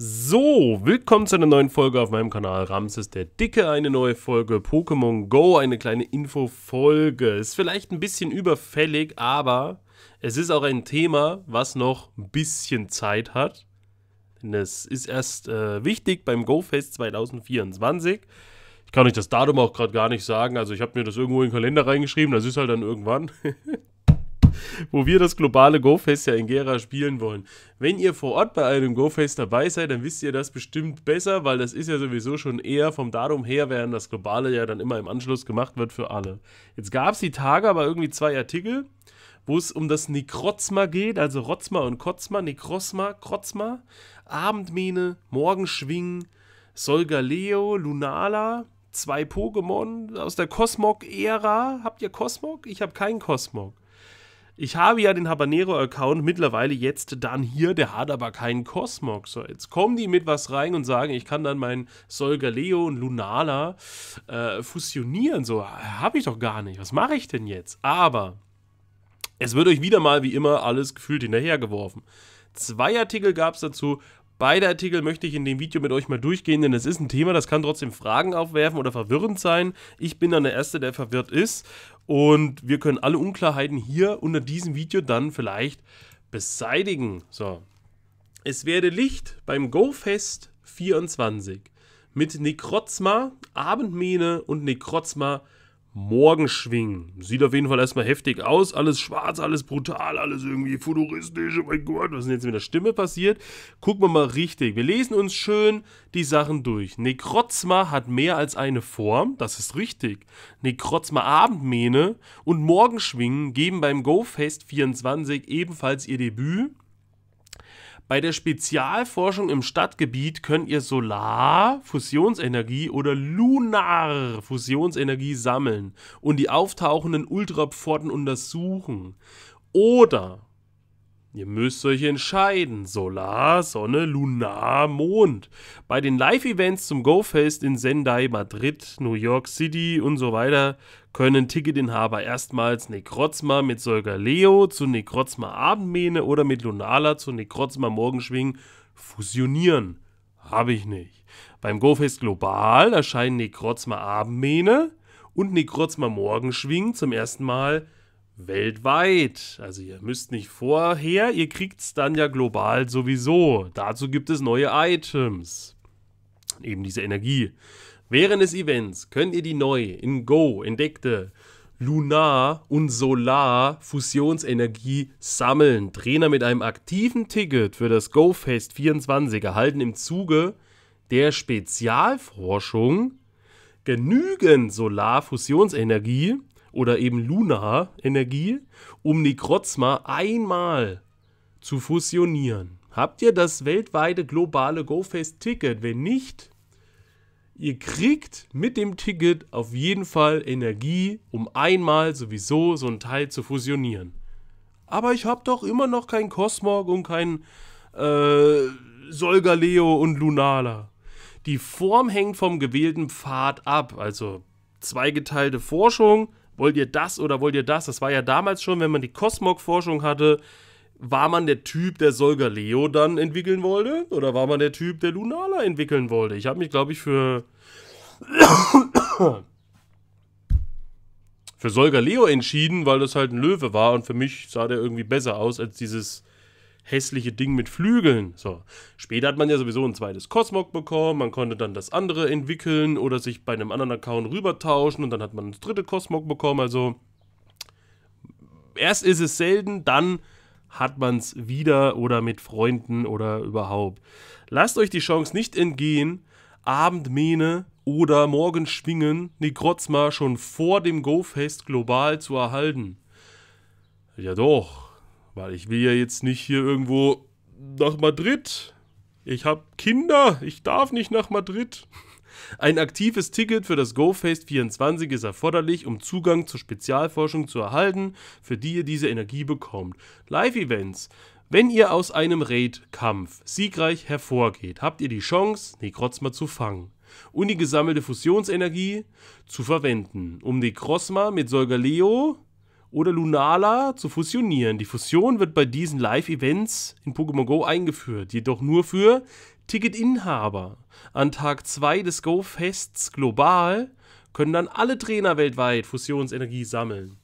So, willkommen zu einer neuen Folge auf meinem Kanal Ramses der Dicke, eine neue Folge Pokémon Go, eine kleine Infofolge. Ist vielleicht ein bisschen überfällig, aber es ist auch ein Thema, was noch ein bisschen Zeit hat. Denn es ist erst äh, wichtig beim GoFest 2024. Ich kann euch das Datum auch gerade gar nicht sagen. Also ich habe mir das irgendwo in den Kalender reingeschrieben. Das ist halt dann irgendwann. wo wir das globale GoFest ja in Gera spielen wollen. Wenn ihr vor Ort bei einem GoFest dabei seid, dann wisst ihr das bestimmt besser, weil das ist ja sowieso schon eher vom Datum her, während das globale ja dann immer im Anschluss gemacht wird für alle. Jetzt gab es die Tage aber irgendwie zwei Artikel, wo es um das Nikrozma geht, also Rotzma und Kotzma, Nekrosma, Krozma, Abendmähne, Morgenschwing, Solgaleo, Lunala, zwei Pokémon aus der Cosmog-Ära. Habt ihr Cosmog? Ich habe keinen Cosmog. Ich habe ja den Habanero-Account mittlerweile jetzt dann hier, der hat aber keinen Cosmog. So, jetzt kommen die mit was rein und sagen, ich kann dann meinen Solgaleo und Lunala äh, fusionieren. So, habe ich doch gar nicht. Was mache ich denn jetzt? Aber es wird euch wieder mal wie immer alles gefühlt hinterhergeworfen. Zwei Artikel gab es dazu, Beide Artikel möchte ich in dem Video mit euch mal durchgehen, denn es ist ein Thema, das kann trotzdem Fragen aufwerfen oder verwirrend sein. Ich bin dann der Erste, der verwirrt ist und wir können alle Unklarheiten hier unter diesem Video dann vielleicht beseitigen. So, es werde Licht beim GoFest 24 mit Nekrozma, Abendmähne und Nekrozma Morgenschwingen. Sieht auf jeden Fall erstmal heftig aus. Alles schwarz, alles brutal, alles irgendwie futuristisch. Oh mein Gott, was ist denn jetzt mit der Stimme passiert? Gucken wir mal richtig. Wir lesen uns schön die Sachen durch. Nekrozma hat mehr als eine Form. Das ist richtig. Nekrozma Abendmähne und Morgenschwingen geben beim GoFest 24 ebenfalls ihr Debüt. Bei der Spezialforschung im Stadtgebiet könnt ihr Solar, Fusionsenergie oder Lunar Fusionsenergie sammeln und die auftauchenden Ultrapforten untersuchen. Oder Ihr müsst euch entscheiden. Solar, Sonne, Lunar, Mond. Bei den Live-Events zum GoFest in Sendai, Madrid, New York City und so weiter können Ticketinhaber erstmals Nekrozma mit Solga Leo zu Nekrozma Abendmähne oder mit Lunala zu Nekrozma Morgenschwing fusionieren. Habe ich nicht. Beim GoFest Global erscheinen Nekrozma Abendmähne und Nekrozma Morgenschwing zum ersten Mal weltweit. Also ihr müsst nicht vorher, ihr kriegt es dann ja global sowieso. Dazu gibt es neue Items. Eben diese Energie. Während des Events könnt ihr die neu in Go entdeckte Lunar- und Solar-Fusionsenergie sammeln. Trainer mit einem aktiven Ticket für das GoFest 24 erhalten im Zuge der Spezialforschung genügend Solar-Fusionsenergie, oder eben luna energie um Nekrozma einmal zu fusionieren. Habt ihr das weltweite globale GoFest-Ticket? Wenn nicht, ihr kriegt mit dem Ticket auf jeden Fall Energie, um einmal sowieso so ein Teil zu fusionieren. Aber ich habe doch immer noch keinen Cosmog und keinen äh, Solgaleo und Lunala. Die Form hängt vom gewählten Pfad ab, also zweigeteilte Forschung, wollt ihr das oder wollt ihr das? Das war ja damals schon, wenn man die Kosmog-Forschung hatte, war man der Typ, der Solga Leo dann entwickeln wollte? Oder war man der Typ, der Lunala entwickeln wollte? Ich habe mich, glaube ich, für. für Solga Leo entschieden, weil das halt ein Löwe war und für mich sah der irgendwie besser aus als dieses hässliche Ding mit Flügeln. So. Später hat man ja sowieso ein zweites Cosmog bekommen, man konnte dann das andere entwickeln oder sich bei einem anderen Account rübertauschen und dann hat man das dritte Cosmog bekommen. Also erst ist es selten, dann hat man es wieder oder mit Freunden oder überhaupt. Lasst euch die Chance nicht entgehen, Abendmähne oder Morgenschwingen Nekrotzma schon vor dem Go-Fest global zu erhalten. Ja doch, weil ich will ja jetzt nicht hier irgendwo nach Madrid. Ich habe Kinder, ich darf nicht nach Madrid. Ein aktives Ticket für das GoFest 24 ist erforderlich, um Zugang zur Spezialforschung zu erhalten, für die ihr diese Energie bekommt. Live-Events. Wenn ihr aus einem Raid-Kampf siegreich hervorgeht, habt ihr die Chance, Nekrozma zu fangen und die gesammelte Fusionsenergie zu verwenden, um Nekrozma mit Solgaleo oder Lunala zu fusionieren. Die Fusion wird bei diesen Live-Events in Pokémon Go eingeführt, jedoch nur für Ticketinhaber. An Tag 2 des Go-Fests global können dann alle Trainer weltweit Fusionsenergie sammeln.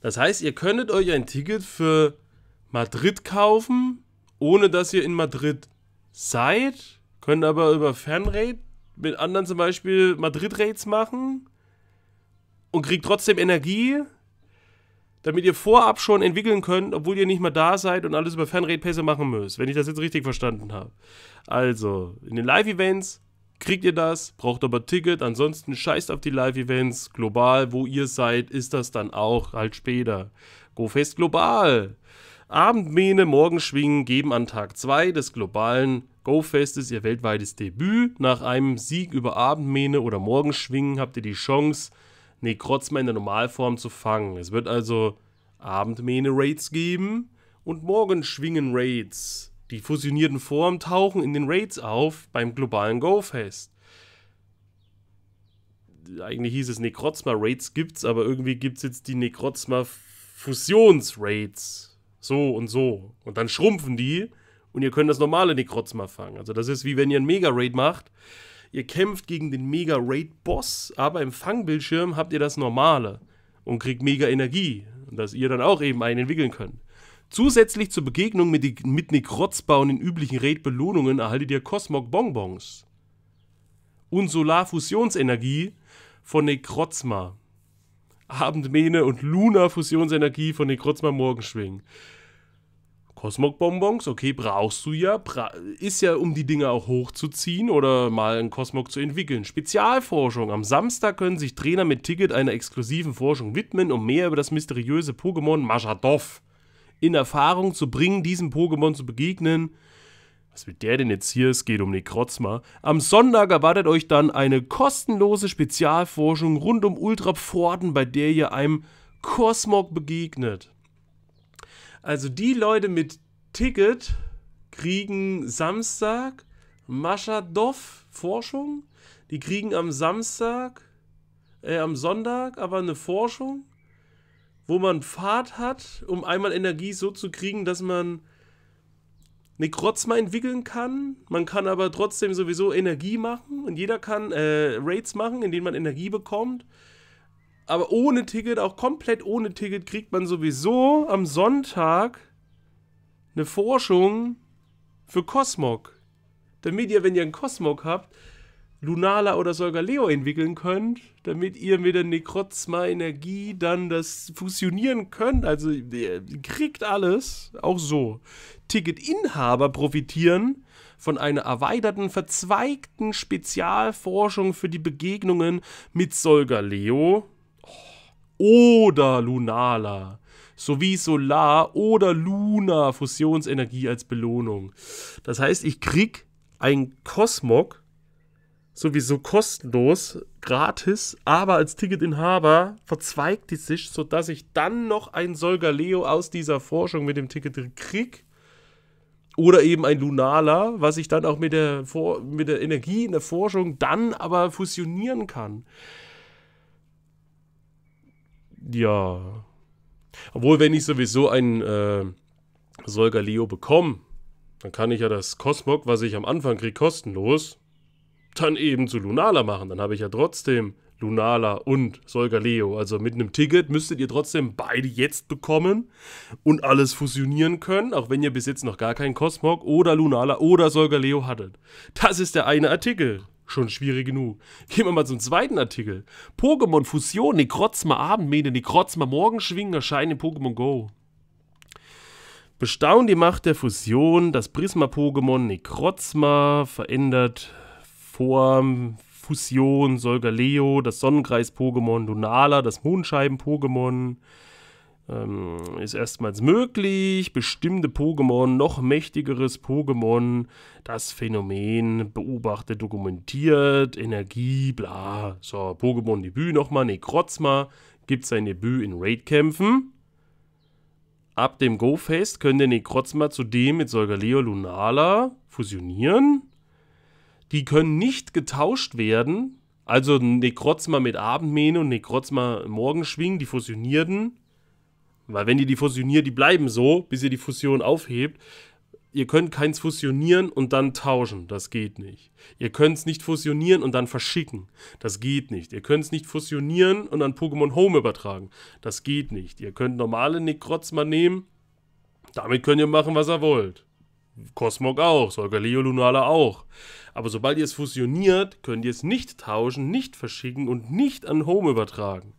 Das heißt, ihr könntet euch ein Ticket für Madrid kaufen, ohne dass ihr in Madrid seid, könnt aber über Fernraid mit anderen zum Beispiel Madrid-Rates machen und kriegt trotzdem Energie damit ihr vorab schon entwickeln könnt, obwohl ihr nicht mehr da seid und alles über Fanrate-Pässe machen müsst, wenn ich das jetzt richtig verstanden habe. Also, in den Live-Events kriegt ihr das, braucht aber Ticket, ansonsten scheißt auf die Live-Events, global, wo ihr seid, ist das dann auch halt später. GoFest global. Abendmähne, Morgenschwingen geben an Tag 2 des globalen GoFestes ihr weltweites Debüt. Nach einem Sieg über Abendmähne oder Morgenschwingen habt ihr die Chance, Nekrotzma in der Normalform zu fangen. Es wird also Abendmähne-Raids geben und morgenschwingen Raids. Die fusionierten Formen tauchen in den Raids auf beim globalen Go-Fest. Eigentlich hieß es Necrozma-Raids gibt's, aber irgendwie gibt's jetzt die Necrozma-Fusions-Raids. So und so. Und dann schrumpfen die und ihr könnt das normale Necrozma fangen. Also das ist wie wenn ihr einen Mega-Raid macht Ihr kämpft gegen den Mega-Raid-Boss, aber im Fangbildschirm habt ihr das normale und kriegt mega Energie, dass ihr dann auch eben einen entwickeln könnt. Zusätzlich zur Begegnung mit, mit Nekrotzba und den üblichen Raid-Belohnungen erhaltet ihr Cosmog Bonbons und Solarfusionsenergie von Nekrotzma. Abendmähne und Luna-Fusionsenergie von Nekrotzma Morgenschwing. Kosmok-Bonbons, okay, brauchst du ja. Bra ist ja, um die Dinge auch hochzuziehen oder mal einen Kosmok zu entwickeln. Spezialforschung. Am Samstag können sich Trainer mit Ticket einer exklusiven Forschung widmen, um mehr über das mysteriöse Pokémon Maschadov in Erfahrung zu bringen, diesem Pokémon zu begegnen. Was will der denn jetzt hier? Es geht um Necrozma. Am Sonntag erwartet euch dann eine kostenlose Spezialforschung rund um Ultrapforden, bei der ihr einem Kosmog begegnet. Also die Leute mit Ticket kriegen Samstag Maschadov Forschung. Die kriegen am Samstag, äh, am Sonntag aber eine Forschung, wo man Fahrt hat, um einmal Energie so zu kriegen, dass man eine Krotzma entwickeln kann. Man kann aber trotzdem sowieso Energie machen und jeder kann äh, Raids machen, in denen man Energie bekommt. Aber ohne Ticket, auch komplett ohne Ticket, kriegt man sowieso am Sonntag eine Forschung für Cosmog. Damit ihr, wenn ihr einen Cosmog habt, Lunala oder Solgaleo entwickeln könnt, damit ihr mit der Necrozma Energie dann das fusionieren könnt. Also ihr kriegt alles, auch so. Ticketinhaber profitieren von einer erweiterten, verzweigten Spezialforschung für die Begegnungen mit Solgaleo oder Lunala sowie Solar- oder Luna-Fusionsenergie als Belohnung. Das heißt, ich krieg ein Cosmog sowieso kostenlos, gratis, aber als Ticketinhaber verzweigt die sich, sodass ich dann noch ein Solgaleo aus dieser Forschung mit dem Ticket krieg. Oder eben ein Lunala, was ich dann auch mit der, mit der Energie in der Forschung dann aber fusionieren kann. Ja. Obwohl, wenn ich sowieso einen äh, Solga Leo bekomme, dann kann ich ja das Cosmog, was ich am Anfang kriege, kostenlos, dann eben zu Lunala machen. Dann habe ich ja trotzdem Lunala und Solga Leo. Also mit einem Ticket müsstet ihr trotzdem beide jetzt bekommen und alles fusionieren können, auch wenn ihr bis jetzt noch gar keinen Cosmog oder Lunala oder Solga Leo hattet. Das ist der eine Artikel. Schon schwierig genug. Gehen wir mal zum zweiten Artikel. Pokémon Fusion, Necrozma Abendmähne, Necrozma Morgenschwingen erscheinen in Pokémon Go. Bestaunt die Macht der Fusion, das Prisma-Pokémon Necrozma verändert Form, Fusion, Solgaleo, das Sonnenkreis-Pokémon, Lunala, das Mondscheiben-Pokémon, ähm, ist erstmals möglich, bestimmte Pokémon, noch mächtigeres Pokémon, das Phänomen beobachtet, dokumentiert, Energie, bla. So, Pokémon-Debüt nochmal, Necrozma gibt sein Debüt in Raid-Kämpfen. Ab dem Go-Fest könnte Necrozma zudem mit Solgaleo Lunala fusionieren. Die können nicht getauscht werden. Also Necrozma mit Abendmähne und Necrozma Morgenschwing, die fusionierten, weil wenn ihr die fusioniert, die bleiben so, bis ihr die Fusion aufhebt. Ihr könnt keins fusionieren und dann tauschen. Das geht nicht. Ihr könnt es nicht fusionieren und dann verschicken. Das geht nicht. Ihr könnt es nicht fusionieren und dann Pokémon Home übertragen. Das geht nicht. Ihr könnt normale Nick mal nehmen. Damit könnt ihr machen, was ihr wollt. Cosmog auch, Solgaleo Lunala auch. Aber sobald ihr es fusioniert, könnt ihr es nicht tauschen, nicht verschicken und nicht an Home übertragen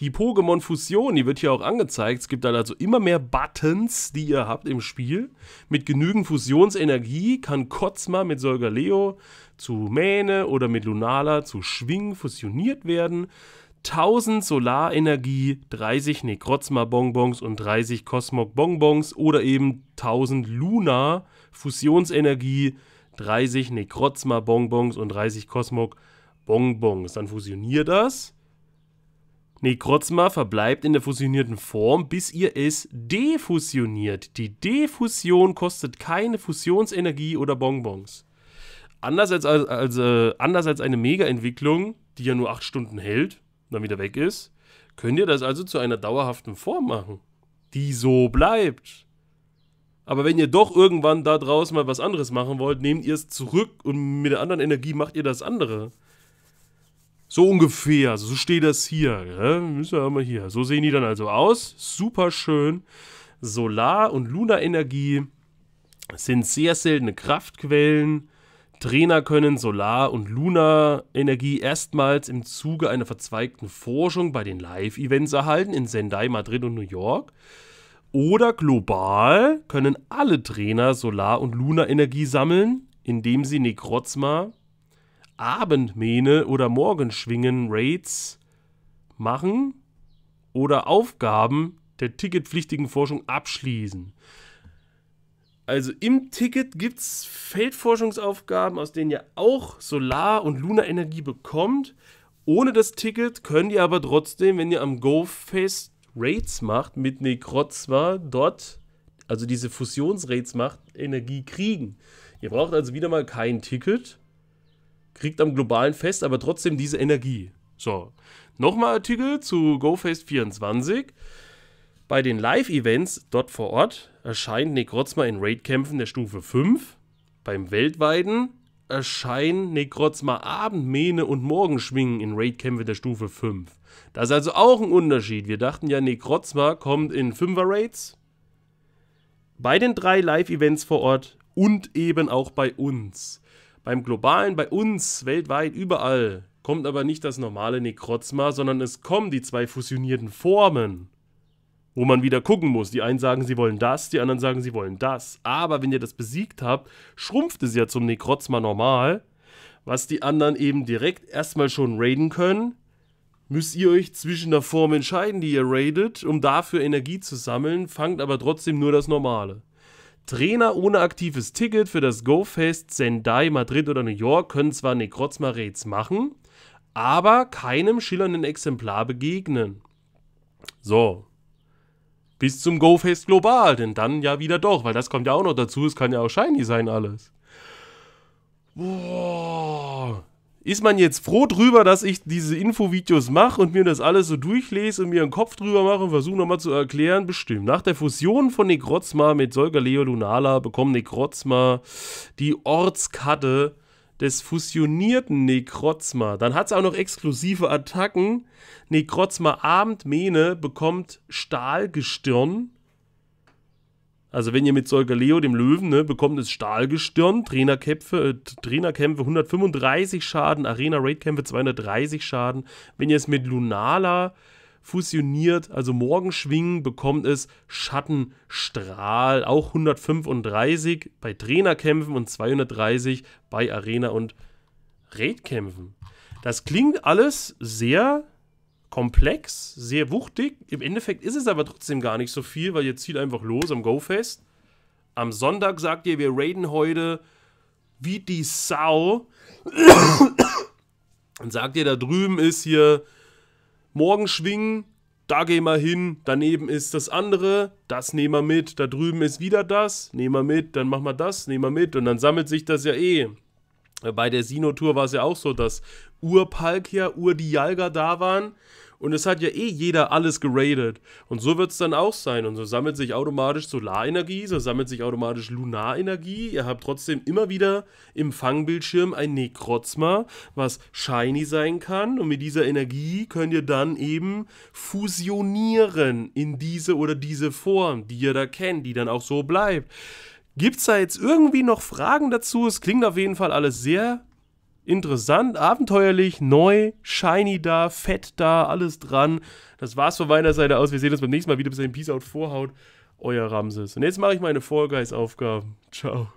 die Pokémon-Fusion, die wird hier auch angezeigt. Es gibt dann also immer mehr Buttons, die ihr habt im Spiel. Mit genügend Fusionsenergie kann Kotzma mit Solgaleo zu Mähne oder mit Lunala zu Schwing fusioniert werden. 1000 Solarenergie, 30 Nekrozma-Bonbons und 30 Cosmog-Bonbons oder eben 1000 Luna Fusionsenergie, 30 Nekrozma-Bonbons und 30 Cosmog-Bonbons. Dann fusioniert das Necrozma verbleibt in der fusionierten Form, bis ihr es defusioniert. Die Defusion kostet keine Fusionsenergie oder Bonbons. Anders als, als, als äh, anders als eine Mega-Entwicklung, die ja nur 8 Stunden hält, dann wieder weg ist, könnt ihr das also zu einer dauerhaften Form machen, die so bleibt. Aber wenn ihr doch irgendwann da draußen mal was anderes machen wollt, nehmt ihr es zurück und mit der anderen Energie macht ihr das andere. So ungefähr, so steht das hier. müssen wir mal hier. So sehen die dann also aus. Super schön. Solar- und Lunarenergie sind sehr seltene Kraftquellen. Trainer können Solar- und Lunarenergie erstmals im Zuge einer verzweigten Forschung bei den Live-Events erhalten in Sendai, Madrid und New York. Oder global können alle Trainer Solar- und Lunarenergie sammeln, indem sie Nekrozma Abendmähne oder Morgenschwingen Raids machen oder Aufgaben der ticketpflichtigen Forschung abschließen. Also im Ticket gibt es Feldforschungsaufgaben, aus denen ihr auch Solar- und Lunarenergie bekommt. Ohne das Ticket könnt ihr aber trotzdem, wenn ihr am Go-Fest Raids macht, mit Nekrozwa dort, also diese Fusionsraids macht, Energie kriegen. Ihr braucht also wieder mal kein Ticket kriegt am globalen Fest aber trotzdem diese Energie. So, nochmal Artikel zu GoFest 24. Bei den Live-Events dort vor Ort erscheint Nick in Raid-Kämpfen der Stufe 5. Beim weltweiten erscheinen Nick Abendmähne und Morgenschwingen in Raid-Kämpfe der Stufe 5. Das ist also auch ein Unterschied. Wir dachten ja, Nick kommt in 5er Raids. Bei den drei Live-Events vor Ort und eben auch bei uns beim globalen, bei uns, weltweit, überall, kommt aber nicht das normale Nekrozma, sondern es kommen die zwei fusionierten Formen. Wo man wieder gucken muss. Die einen sagen, sie wollen das, die anderen sagen, sie wollen das. Aber wenn ihr das besiegt habt, schrumpft es ja zum Nekrozma normal. Was die anderen eben direkt erstmal schon raiden können, müsst ihr euch zwischen der Form entscheiden, die ihr raidet, um dafür Energie zu sammeln, fangt aber trotzdem nur das Normale. Trainer ohne aktives Ticket für das Go-Fest Sendai, Madrid oder New York können zwar Nekrozma-Raids machen, aber keinem schillernden Exemplar begegnen. So. Bis zum Go-Fest global, denn dann ja wieder doch, weil das kommt ja auch noch dazu, es kann ja auch shiny sein alles. Boah ist man jetzt froh drüber, dass ich diese Infovideos mache und mir das alles so durchlese und mir einen Kopf drüber mache und versuche nochmal zu erklären? Bestimmt. Nach der Fusion von Nekrozma mit Solga Leo Lunala bekommt Nekrozma die Ortskarte des fusionierten Nekrozma. Dann hat es auch noch exklusive Attacken. Nekrozma Abendmähne bekommt Stahlgestirn. Also wenn ihr mit Leo, dem Löwen, ne, bekommt es Stahlgestirn, Trainerkämpfe, äh, Trainerkämpfe 135 Schaden, arena Raidkämpfe 230 Schaden. Wenn ihr es mit Lunala fusioniert, also Morgenschwingen, bekommt es Schattenstrahl, auch 135 bei Trainerkämpfen und 230 bei Arena- und Raidkämpfen. Das klingt alles sehr komplex, sehr wuchtig. Im Endeffekt ist es aber trotzdem gar nicht so viel, weil ihr zieht einfach los am Go-Fest. Am Sonntag sagt ihr, wir raiden heute wie die Sau. Und sagt ihr, da drüben ist hier Morgenschwingen, da gehen wir hin, daneben ist das andere, das nehmen wir mit, da drüben ist wieder das, nehmen wir mit, dann machen wir das, nehmen wir mit und dann sammelt sich das ja eh. Bei der Sino-Tour war es ja auch so, dass Ur-Palkia, Ur-Dialga da waren. Und es hat ja eh jeder alles geradet. Und so wird es dann auch sein. Und so sammelt sich automatisch Solarenergie, so sammelt sich automatisch Lunarenergie. Ihr habt trotzdem immer wieder im Fangbildschirm ein Nekrozma, was shiny sein kann. Und mit dieser Energie könnt ihr dann eben fusionieren in diese oder diese Form, die ihr da kennt, die dann auch so bleibt. Gibt es da jetzt irgendwie noch Fragen dazu? Es klingt auf jeden Fall alles sehr interessant, abenteuerlich, neu, shiny da, fett da, alles dran. Das war's von meiner Seite aus. Wir sehen uns beim nächsten Mal wieder. Bis dahin, Peace out, Vorhaut. Euer Ramses. Und jetzt mache ich meine Fall Guys Aufgaben. Ciao.